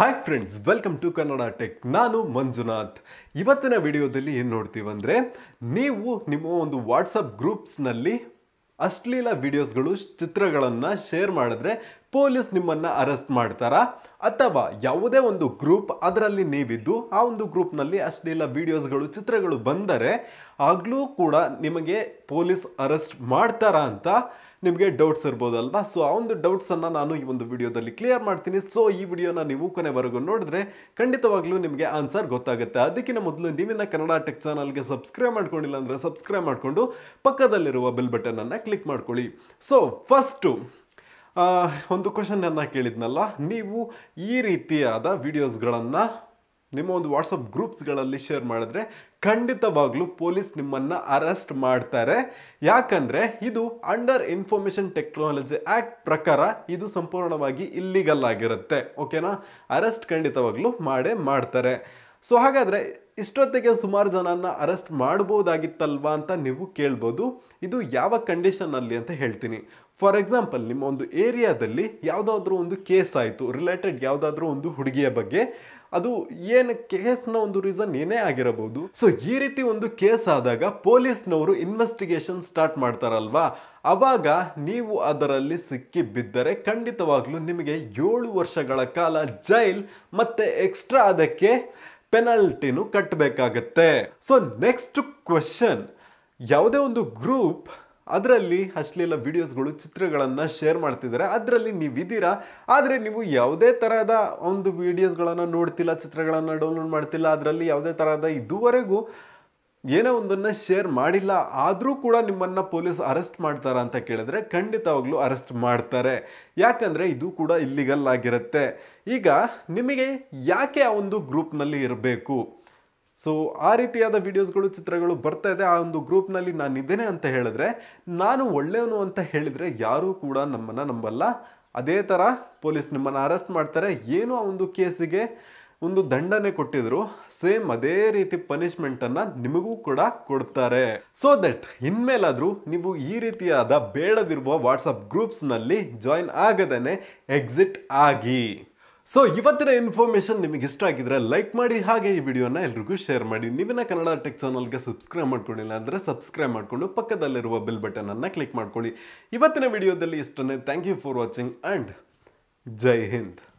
hi friends welcome to Kannada tech ನಾನು ಮಂಜುನಾಥ್ ಇವತ್ತಿನ ವಿಡಿಯೋದಲ್ಲಿ ಏನು ನೋಡ್ತೀವಂದರೆ ನೀವು ನಿಮ್ಮ ಒಂದು ವಾಟ್ಸಪ್ ಗ್ರೂಪ್ಸ್ನಲ್ಲಿ ಅಶ್ಲೀಲ ವಿಡಿಯೋಸ್ಗಳು ಚಿತ್ರಗಳನ್ನು ಶೇರ್ ಮಾಡಿದ್ರೆ ಪೊಲೀಸ್ ನಿಮ್ಮನ್ನು ಅರೆಸ್ಟ್ ಮಾಡ್ತಾರಾ ಅಥವಾ ಯಾವುದೇ ಒಂದು ಗ್ರೂಪ್ ಅದರಲ್ಲಿ ನೀವಿದ್ದು ಆ ಒಂದು ಗ್ರೂಪ್ನಲ್ಲಿ ಅಶ್ಲೀಲ ವಿಡಿಯೋಸ್ಗಳು ಚಿತ್ರಗಳು ಬಂದರೆ ಆಗಲೂ ಕೂಡ ನಿಮಗೆ ಪೊಲೀಸ್ ಅರೆಸ್ಟ್ ಮಾಡ್ತಾರಾ ಅಂತ ನಿಮಗೆ ಡೌಟ್ಸ್ ಇರ್ಬೋದಲ್ವಾ ಸೊ ಆ ಒಂದು ಡೌಟ್ಸನ್ನು ನಾನು ಈ ಒಂದು ವಿಡಿಯೋದಲ್ಲಿ ಕ್ಲಿಯರ್ ಮಾಡ್ತೀನಿ ಸೊ ಈ ವಿಡಿಯೋನ ನೀವು ಕೊನೆವರೆಗೂ ನೋಡಿದ್ರೆ ಖಂಡಿತವಾಗ್ಲೂ ನಿಮಗೆ ಆನ್ಸರ್ ಗೊತ್ತಾಗುತ್ತೆ ಅದಕ್ಕಿಂತ ಮೊದಲು ನೀವಿನ ಕನ್ನಡ ಟೆಕ್ ಚಾನಲ್ಗೆ ಸಬ್ಸ್ಕ್ರೈಬ್ ಮಾಡ್ಕೊಂಡಿಲ್ಲ ಅಂದರೆ ಸಬ್ಸ್ಕ್ರೈಬ್ ಮಾಡಿಕೊಂಡು ಪಕ್ಕದಲ್ಲಿರುವ ಬೆಲ್ ಬಟನನ್ನು ಕ್ಲಿಕ್ ಮಾಡ್ಕೊಳ್ಳಿ ಸೊ ಫಸ್ಟು ಒಂದು ಕ್ವಶನನ್ನು ಕೇಳಿದ್ನಲ್ಲ ನೀವು ಈ ರೀತಿಯಾದ ವಿಡಿಯೋಸ್ಗಳನ್ನು ನಿಮ್ಮ ಒಂದು ವಾಟ್ಸಪ್ ಗ್ರೂಪ್ಸ್ಗಳಲ್ಲಿ ಶೇರ್ ಮಾಡಿದ್ರೆ ಖಂಡಿತವಾಗ್ಲೂ ಪೊಲೀಸ್ ನಿಮ್ಮನ್ನು ಅರೆಸ್ಟ್ ಮಾಡ್ತಾರೆ ಯಾಕಂದರೆ ಇದು ಅಂಡರ್ ಇನ್ಫಾರ್ಮೇಷನ್ ಟೆಕ್ನಾಲಜಿ ಆ್ಯಕ್ಟ್ ಪ್ರಕಾರ ಇದು ಸಂಪೂರ್ಣವಾಗಿ ಇಲ್ಲಿಗಲ್ ಆಗಿರುತ್ತೆ ಓಕೆನಾ ಅರೆಸ್ಟ್ ಖಂಡಿತವಾಗ್ಲೂ ಮಾಡೇ ಮಾಡ್ತಾರೆ ಸೊ ಹಾಗಾದರೆ ಇಷ್ಟೊತ್ತಿಗೆ ಸುಮಾರು ಜನನ ಅರೆಸ್ಟ್ ಮಾಡ್ಬೋದಾಗಿತ್ತಲ್ವಾ ಅಂತ ನೀವು ಕೇಳ್ಬೋದು ಇದು ಯಾವ ಕಂಡೀಷನಲ್ಲಿ ಅಂತ ಹೇಳ್ತೀನಿ ಫಾರ್ ಎಕ್ಸಾಂಪಲ್ ನಿಮ್ಮ ಒಂದು ಏರಿಯಾದಲ್ಲಿ ಯಾವುದಾದ್ರೂ ಒಂದು ಕೇಸ್ ಆಯಿತು ರಿಲೇಟೆಡ್ ಯಾವುದಾದ್ರೂ ಒಂದು ಹುಡುಗಿಯ ಬಗ್ಗೆ ಅದು ಏನು ಕೇಸ್ನ ಒಂದು ರೀಸನ್ ಏನೇ ಆಗಿರಬಹುದು ಸೊ ಈ ರೀತಿ ಒಂದು ಕೇಸ್ ಆದಾಗ ಪೊಲೀಸ್ನವರು ಇನ್ವೆಸ್ಟಿಗೇಷನ್ ಸ್ಟಾರ್ಟ್ ಮಾಡ್ತಾರಲ್ವಾ ಅವಾಗ ನೀವು ಅದರಲ್ಲಿ ಸಿಕ್ಕಿ ಬಿದ್ದರೆ ಖಂಡಿತವಾಗ್ಲೂ ನಿಮಗೆ ಏಳು ವರ್ಷಗಳ ಕಾಲ ಜೈಲ್ ಮತ್ತು ಎಕ್ಸ್ಟ್ರಾ ಅದಕ್ಕೆ ಪೆನಾಲ್ಟಿನೂ ಕಟ್ಟಬೇಕಾಗತ್ತೆ ಸೊ ನೆಕ್ಸ್ಟ್ ಕ್ವಶನ್ ಯಾವುದೇ ಒಂದು ಗ್ರೂಪ್ ಅದರಲ್ಲಿ ಅಶ್ಲೀಲ ವಿಡಿಯೋಸ್ಗಳು ಚಿತ್ರಗಳನ್ನು ಶೇರ್ ಮಾಡ್ತಿದ್ದಾರೆ ಅದರಲ್ಲಿ ನೀವಿದ್ದೀರಾ ಆದರೆ ನೀವು ಯಾವುದೇ ತರಹದ ಒಂದು ವಿಡಿಯೋಸ್ಗಳನ್ನು ನೋಡ್ತಿಲ್ಲ ಚಿತ್ರಗಳನ್ನು ಡೌನ್ಲೋಡ್ ಮಾಡ್ತಿಲ್ಲ ಅದರಲ್ಲಿ ಯಾವುದೇ ತರಹದ ಇದುವರೆಗೂ ಏನೋ ಒಂದನ್ನು ಶೇರ್ ಮಾಡಿಲ್ಲ ಆದರೂ ಕೂಡ ನಿಮ್ಮನ್ನು ಪೊಲೀಸ್ ಅರೆಸ್ಟ್ ಮಾಡ್ತಾರಾ ಅಂತ ಕೇಳಿದ್ರೆ ಖಂಡಿತವಾಗ್ಲೂ ಅರೆಸ್ಟ್ ಮಾಡ್ತಾರೆ ಯಾಕಂದರೆ ಇದು ಕೂಡ ಇಲ್ಲಿಗಲ್ ಆಗಿರುತ್ತೆ ಈಗ ನಿಮಗೆ ಯಾಕೆ ಆ ಒಂದು ಗ್ರೂಪ್ನಲ್ಲಿ ಇರಬೇಕು ಸೊ ಆ ರೀತಿಯಾದ ವಿಡಿಯೋಸ್ಗಳು ಚಿತ್ರಗಳು ಬರ್ತಾ ಇದೆ ಆ ಒಂದು ಗ್ರೂಪ್ನಲ್ಲಿ ನಾನಿದ್ದೇನೆ ಅಂತ ಹೇಳಿದ್ರೆ ನಾನು ಒಳ್ಳೆಯವನು ಅಂತ ಹೇಳಿದರೆ ಯಾರೂ ಕೂಡ ನಮ್ಮನ್ನು ನಂಬಲ್ಲ ಅದೇ ಥರ ಪೊಲೀಸ್ ನಿಮ್ಮನ್ನು ಅರೆಸ್ಟ್ ಮಾಡ್ತಾರೆ ಏನೋ ಆ ಒಂದು ಕೇಸಿಗೆ ಒಂದು ದಂಡನೆ ಕೊಟ್ಟಿದ್ರು ಸೇಮ್ ಅದೇ ರೀತಿ ಪನಿಷ್ಮೆಂಟನ್ನು ನಿಮಗೂ ಕೂಡ ಕೊಡ್ತಾರೆ ಸೊ ದಟ್ ಇನ್ಮೇಲಾದರೂ ನೀವು ಈ ರೀತಿಯಾದ ಬೇಡದಿರುವ ವಾಟ್ಸಪ್ ಗ್ರೂಪ್ಸ್ನಲ್ಲಿ ಜಾಯಿನ್ ಆಗದೇನೆ ಎಕ್ಸಿಟ್ ಆಗಿ ಸೊ ಇವತ್ತಿನ ಇನ್ಫಾರ್ಮೇಶನ್ ನಿಮಗೆ ಇಷ್ಟ ಆಗಿದ್ರೆ ಲೈಕ್ ಮಾಡಿ ಹಾಗೆ ಈ ವಿಡಿಯೋನ ಎಲ್ರಿಗೂ ಶೇರ್ ಮಾಡಿ ನೀವಿನ ಕನ್ನಡ ಟೆಕ್ ಚಾನಲ್ಗೆ ಸಬ್ಸ್ಕ್ರೈಬ್ ಮಾಡ್ಕೊಂಡಿಲ್ಲ ಅಂದರೆ ಸಬ್ಸ್ಕ್ರೈಬ್ ಮಾಡಿಕೊಂಡು ಪಕ್ಕದಲ್ಲಿರುವ ಬೆಲ್ ಬಟನನ್ನು ಕ್ಲಿಕ್ ಮಾಡ್ಕೊಳ್ಳಿ ಇವತ್ತಿನ ವಿಡಿಯೋದಲ್ಲಿ ಇಷ್ಟನ್ನೇ thank you for watching and Jai Hind